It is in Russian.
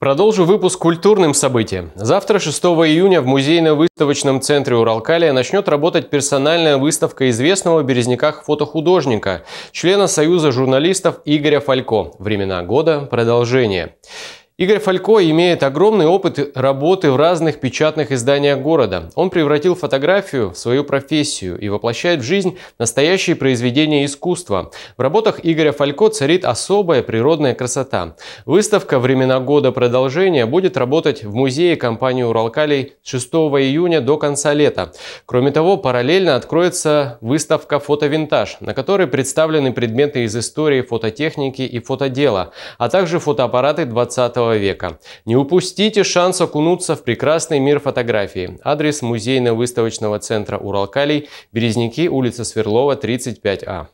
Продолжу выпуск культурным событием. Завтра, 6 июня, в музейно-выставочном центре Уралкалия начнет работать персональная выставка известного в Березняках фотохудожника, члена Союза журналистов Игоря Фалько «Времена года. Продолжение». Игорь Фалько имеет огромный опыт работы в разных печатных изданиях города. Он превратил фотографию в свою профессию и воплощает в жизнь настоящие произведения искусства. В работах Игоря Фалько царит особая природная красота. Выставка «Времена года. продолжения будет работать в музее компании «Уралкалий» с 6 июня до конца лета. Кроме того, параллельно откроется выставка «Фотовинтаж», на которой представлены предметы из истории фототехники и фотодела, а также фотоаппараты 20 века века. Не упустите шанс окунуться в прекрасный мир фотографии. Адрес музейно-выставочного центра «Уралкалий», Березники, улица Сверлова, 35А.